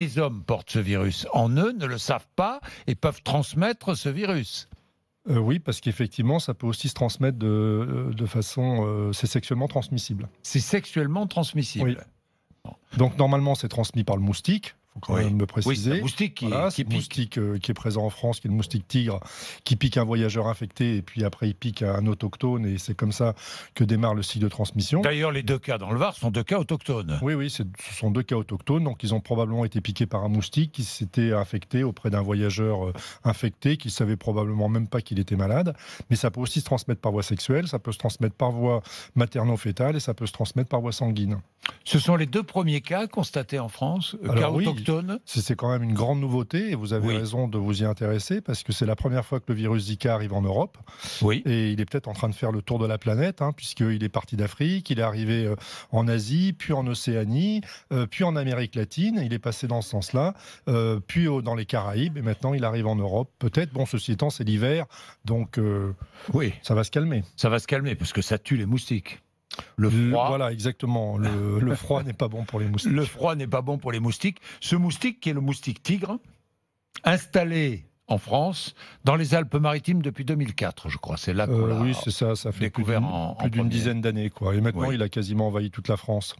les hommes portent ce virus en eux, ne le savent pas et peuvent transmettre ce virus. Euh, oui, parce qu'effectivement, ça peut aussi se transmettre de, euh, façon. Euh, c'est sexuellement transmissible. C'est sexuellement transmissible. Oui. Donc normalement, c'est transmis par le moustique quand même le préciser. moustique qui, est moustique euh, qui est présent en France, qui est le moustique tigre, qui pique un voyageur infecté et puis après il pique un autochtone et c'est comme ça que démarre le cycle de transmission. D'ailleurs, les deux cas dans le Var sont deux cas autochtones. Oui, oui, ce sont deux cas autochtones. Donc ils ont probablement été piqués par un moustique qui s'était infecté auprès d'un voyageur euh, infecté qui savait probablement même pas qu'il était malade. Mais ça peut aussi se transmettre par voie sexuelle, ça peut se transmettre par voie materno-fétale et ça peut se transmettre par voie sanguine. Ce sont les deux premiers cas constatés en France, euh, cas oui, c'est quand même une grande nouveauté et vous avez raison de vous y intéresser parce que c'est la première fois que le virus Zika arrive en Europe. Oui. Et il est peut-être en train de faire le tour de la planète hein, puisqu'il est parti d'Afrique, il est arrivé euh, en Asie, puis en Océanie, euh, puis en Amérique latine. Il est passé dans ce sens-là, euh, puis dans les Caraïbes et maintenant il arrive en Europe. Peut-être, bon, ceci étant, c'est l'hiver, donc oui. ça va se calmer. Ça va se calmer parce que ça tue les moustiques. Le froid. voilà, exactement. Le, froid n'est pas bon pour les moustiques. Le froid n'est pas bon pour les moustiques. Ce moustique, qui est le moustique tigre, installé en France, dans les Alpes-Maritimes depuis 2004, je crois. C'est là euh, Oui, c'est ça. Ça fait plus d'une dizaine d'années, Et maintenant, il a quasiment envahi toute la France.